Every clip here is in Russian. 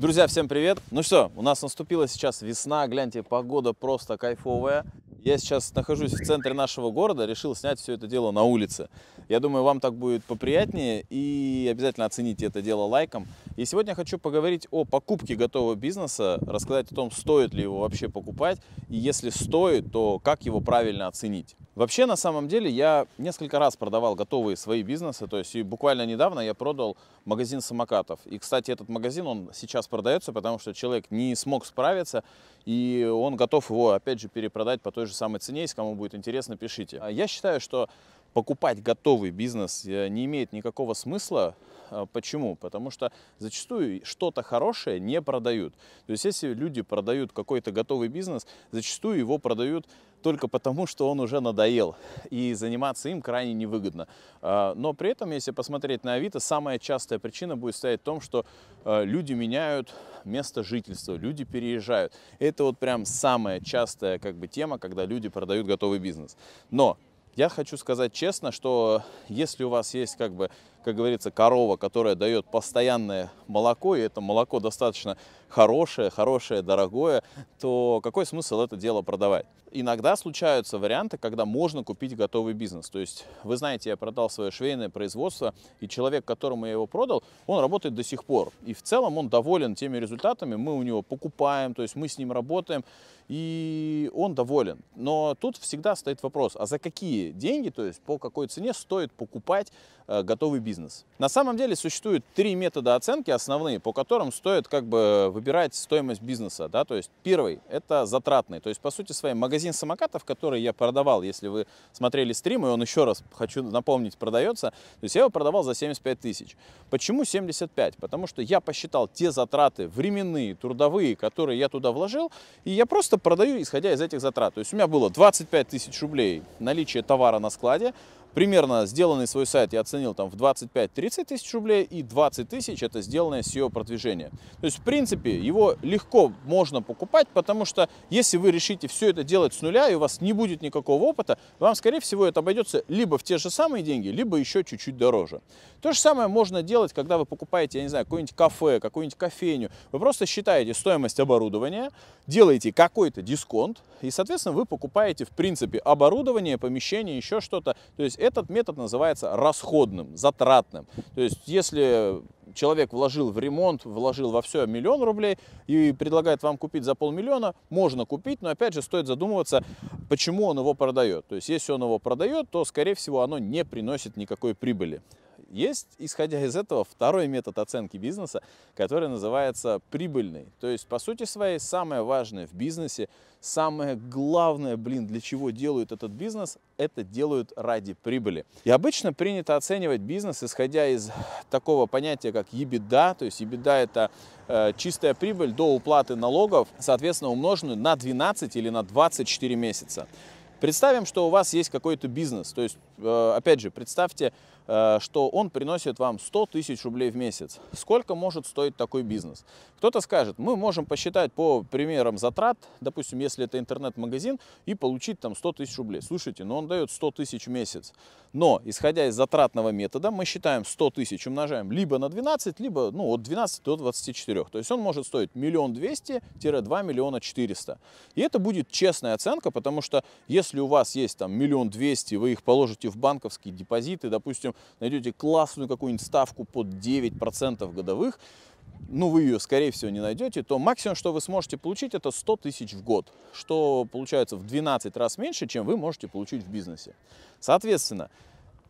Друзья, всем привет! Ну что, у нас наступила сейчас весна, гляньте, погода просто кайфовая. Я сейчас нахожусь в центре нашего города, решил снять все это дело на улице. Я думаю, вам так будет поприятнее и обязательно оцените это дело лайком. И сегодня хочу поговорить о покупке готового бизнеса, рассказать о том, стоит ли его вообще покупать, и если стоит, то как его правильно оценить. Вообще, на самом деле, я несколько раз продавал готовые свои бизнесы, то есть и буквально недавно я продал магазин самокатов. И, кстати, этот магазин, он сейчас продается, потому что человек не смог справиться, и он готов его, опять же, перепродать по той же самой цене. Если кому будет интересно, пишите. А я считаю, что покупать готовый бизнес э, не имеет никакого смысла. А, почему? Потому что зачастую что-то хорошее не продают. То есть если люди продают какой-то готовый бизнес, зачастую его продают только потому, что он уже надоел, и заниматься им крайне невыгодно. А, но при этом, если посмотреть на Авито, самая частая причина будет стоять в том, что а, люди меняют место жительства, люди переезжают. Это вот прям самая частая как бы тема, когда люди продают готовый бизнес. Но я хочу сказать честно, что если у вас есть как бы как говорится, корова, которая дает постоянное молоко, и это молоко достаточно хорошее, хорошее, дорогое, то какой смысл это дело продавать? Иногда случаются варианты, когда можно купить готовый бизнес. То есть, вы знаете, я продал свое швейное производство, и человек, которому я его продал, он работает до сих пор. И в целом он доволен теми результатами, мы у него покупаем, то есть мы с ним работаем, и он доволен. Но тут всегда стоит вопрос, а за какие деньги, то есть по какой цене стоит покупать э, готовый бизнес? бизнес. На самом деле существует три метода оценки основные, по которым стоит как бы выбирать стоимость бизнеса. Да? То есть первый – это затратный. То есть, по сути своей, магазин самокатов, который я продавал, если вы смотрели стрим, и он еще раз, хочу напомнить, продается, то есть я его продавал за 75 тысяч. Почему 75? Потому что я посчитал те затраты временные, трудовые, которые я туда вложил, и я просто продаю, исходя из этих затрат. То есть у меня было 25 тысяч рублей наличие товара на складе, примерно сделанный свой сайт я оценил там в 25-30 тысяч рублей и 20 тысяч это сделанное SEO продвижение. То есть, в принципе, его легко можно покупать, потому что если вы решите все это делать с нуля и у вас не будет никакого опыта, вам, скорее всего, это обойдется либо в те же самые деньги, либо еще чуть-чуть дороже. То же самое можно делать, когда вы покупаете, я не знаю, какое-нибудь кафе, какую-нибудь кофейню. Вы просто считаете стоимость оборудования, делаете какой-то дисконт, и, соответственно, вы покупаете, в принципе, оборудование, помещение, еще что-то. То есть этот метод называется расходным, затратным. То есть если человек вложил в ремонт, вложил во все миллион рублей и предлагает вам купить за полмиллиона, можно купить, но опять же стоит задумываться, почему он его продает. То есть если он его продает, то скорее всего оно не приносит никакой прибыли. Есть, исходя из этого, второй метод оценки бизнеса, который называется прибыльный. То есть, по сути своей, самое важное в бизнесе, самое главное, блин, для чего делают этот бизнес, это делают ради прибыли. И обычно принято оценивать бизнес, исходя из такого понятия, как EBITDA, то есть EBITDA это э, чистая прибыль до уплаты налогов, соответственно, умноженную на 12 или на 24 месяца. Представим, что у вас есть какой-то бизнес, то есть Э, опять же, представьте, э, что он приносит вам 100 тысяч рублей в месяц. Сколько может стоить такой бизнес? Кто-то скажет, мы можем посчитать по примерам затрат, допустим, если это интернет-магазин, и получить там 100 тысяч рублей. Слушайте, но ну он дает 100 тысяч в месяц. Но, исходя из затратного метода, мы считаем 100 тысяч, умножаем либо на 12, либо ну, от 12 до 24. То есть он может стоить 1 200-2 миллиона 400. И это будет честная оценка, потому что если у вас есть там 1 200, вы их положите в банковские депозиты, допустим, найдете классную какую-нибудь ставку под 9% годовых, ну, вы ее, скорее всего, не найдете, то максимум, что вы сможете получить, это 100 тысяч в год, что получается в 12 раз меньше, чем вы можете получить в бизнесе. Соответственно,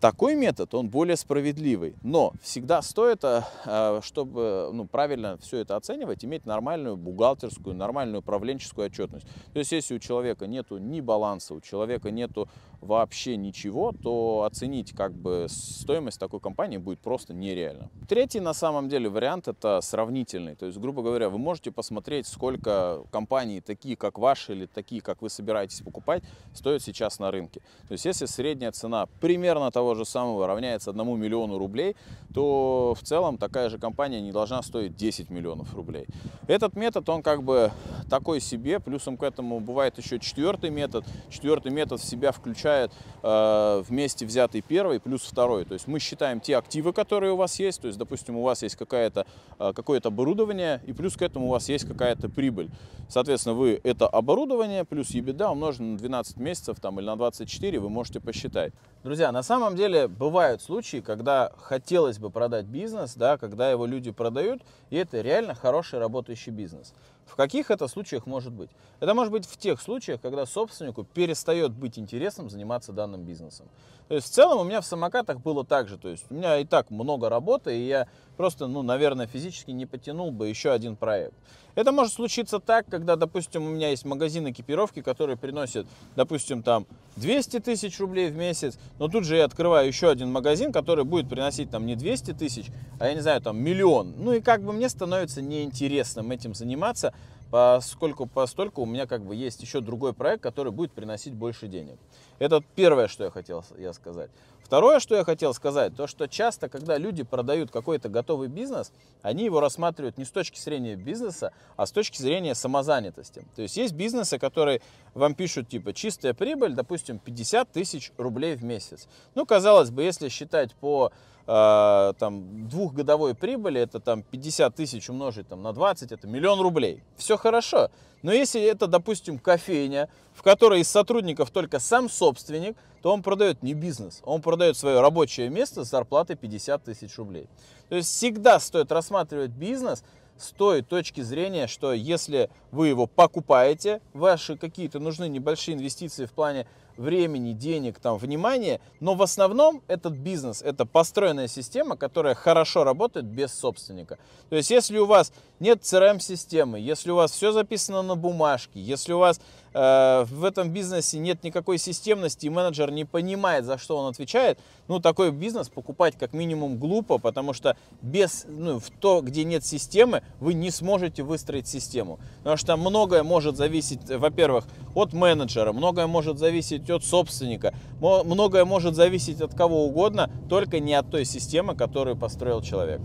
такой метод, он более справедливый, но всегда стоит, э, э, чтобы ну, правильно все это оценивать, иметь нормальную бухгалтерскую, нормальную управленческую отчетность. То есть, если у человека нет ни баланса, у человека нету вообще ничего, то оценить как бы стоимость такой компании будет просто нереально. Третий на самом деле вариант это сравнительный. То есть, грубо говоря, вы можете посмотреть, сколько компаний, такие как ваши или такие, как вы собираетесь покупать, стоят сейчас на рынке. То есть, если средняя цена примерно того же самого равняется 1 миллиону рублей, то в целом такая же компания не должна стоить 10 миллионов рублей. Этот метод, он как бы такой себе, плюсом к этому бывает еще четвертый метод. Четвертый метод в себя включает получает э, вместе взятый первый плюс второй. То есть мы считаем те активы, которые у вас есть. То есть, допустим, у вас есть э, какое-то э, какое оборудование, и плюс к этому у вас есть какая-то прибыль. Соответственно, вы это оборудование плюс EBITDA умножен на 12 месяцев там, или на 24, вы можете посчитать. Друзья, на самом деле бывают случаи, когда хотелось бы продать бизнес, да, когда его люди продают, и это реально хороший работающий бизнес. В каких это случаях может быть? Это может быть в тех случаях, когда собственнику перестает быть интересным заниматься данным бизнесом. То есть в целом у меня в самокатах было так же. То есть у меня и так много работы, и я просто, ну, наверное, физически не потянул бы еще один проект. Это может случиться так, когда, допустим, у меня есть магазин экипировки, который приносит, допустим, там 200 тысяч рублей в месяц, но тут же я открываю еще один магазин, который будет приносить там не 200 тысяч, а, я не знаю, там миллион. Ну и как бы мне становится неинтересным этим заниматься, поскольку постольку у меня как бы есть еще другой проект, который будет приносить больше денег. Это первое, что я хотел я сказать. Второе, что я хотел сказать, то что часто, когда люди продают какой-то готовый бизнес, они его рассматривают не с точки зрения бизнеса, а с точки зрения самозанятости. То есть есть бизнесы, которые вам пишут типа чистая прибыль, допустим, 50 тысяч рублей в месяц. Ну, казалось бы, если считать по э, там, двухгодовой прибыли, это там 50 тысяч умножить там, на 20, это миллион рублей. Все хорошо. Но если это, допустим, кофейня, в которой из сотрудников только сам собственник, то он продает не бизнес, он продает свое рабочее место с зарплатой 50 тысяч рублей. То есть всегда стоит рассматривать бизнес с той точки зрения, что если вы его покупаете, ваши какие-то нужны небольшие инвестиции в плане времени, денег, там, внимания, но в основном этот бизнес – это построенная система, которая хорошо работает без собственника. То есть если у вас нет CRM-системы, если у вас все записано на бумажке, если у вас Э, в этом бизнесе нет никакой системности, и менеджер не понимает, за что он отвечает, ну, такой бизнес покупать как минимум глупо, потому что без, ну, в то, где нет системы, вы не сможете выстроить систему. Потому что многое может зависеть, во-первых, от менеджера, многое может зависеть от собственника, многое может зависеть от кого угодно, только не от той системы, которую построил человек.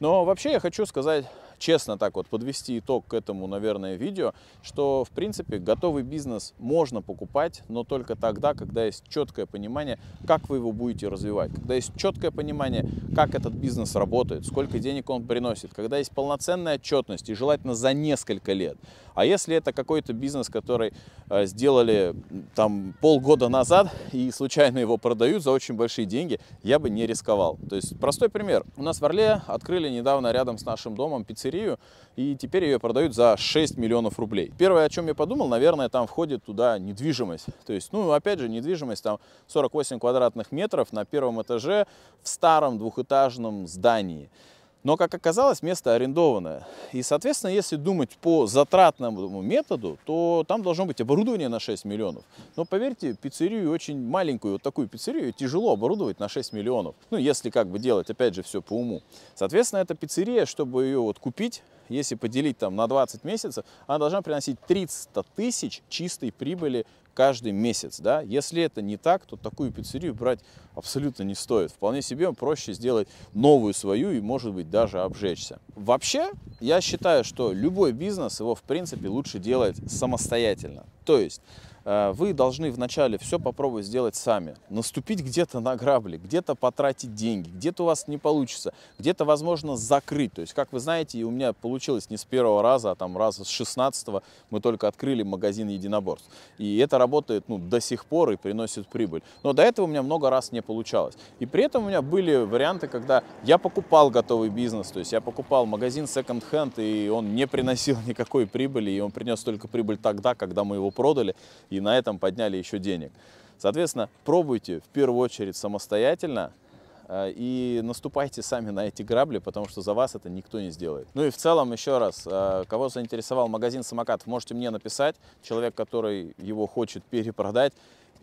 Но вообще я хочу сказать честно так вот подвести итог к этому, наверное, видео, что, в принципе, готовый бизнес можно покупать, но только тогда, когда есть четкое понимание, как вы его будете развивать, когда есть четкое понимание, как этот бизнес работает, сколько денег он приносит, когда есть полноценная отчетность и желательно за несколько лет. А если это какой-то бизнес, который э, сделали там полгода назад и случайно его продают за очень большие деньги, я бы не рисковал. То есть простой пример. У нас в Орле открыли недавно рядом с нашим домом пиццерию пиццерию, и теперь ее продают за 6 миллионов рублей. Первое, о чем я подумал, наверное, там входит туда недвижимость. То есть, ну, опять же, недвижимость там 48 квадратных метров на первом этаже в старом двухэтажном здании. Но, как оказалось, место арендованное. И, соответственно, если думать по затратному методу, то там должно быть оборудование на 6 миллионов. Но, поверьте, пиццерию очень маленькую, вот такую пиццерию тяжело оборудовать на 6 миллионов. Ну, если как бы делать, опять же, все по уму. Соответственно, эта пиццерия, чтобы ее вот купить, если поделить там на 20 месяцев, она должна приносить 300 тысяч чистой прибыли каждый месяц, да. Если это не так, то такую пиццерию брать абсолютно не стоит. Вполне себе проще сделать новую свою и, может быть, даже обжечься. Вообще, я считаю, что любой бизнес его, в принципе, лучше делать самостоятельно. То есть Э, вы должны вначале все попробовать сделать сами. Наступить где-то на грабли, где-то потратить деньги, где-то у вас не получится, где-то, возможно, закрыть. То есть, как вы знаете, у меня получилось не с первого раза, а там раза с 16 мы только открыли магазин единоборств. И это работает ну, до сих пор и приносит прибыль. Но до этого у меня много раз не получалось. И при этом у меня были варианты, когда я покупал готовый бизнес, то есть я покупал магазин секонд-хенд, и он не приносил никакой прибыли, и он принес только прибыль тогда, когда мы его продали. И и на этом подняли еще денег. Соответственно, пробуйте в первую очередь самостоятельно, э, и наступайте сами на эти грабли, потому что за вас это никто не сделает. Ну и в целом, еще раз, э, кого заинтересовал магазин самокатов, можете мне написать. Человек, который его хочет перепродать,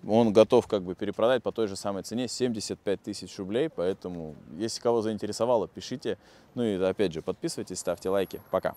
он готов как бы перепродать по той же самой цене 75 тысяч рублей, поэтому если кого заинтересовало, пишите. Ну и опять же, подписывайтесь, ставьте лайки. Пока!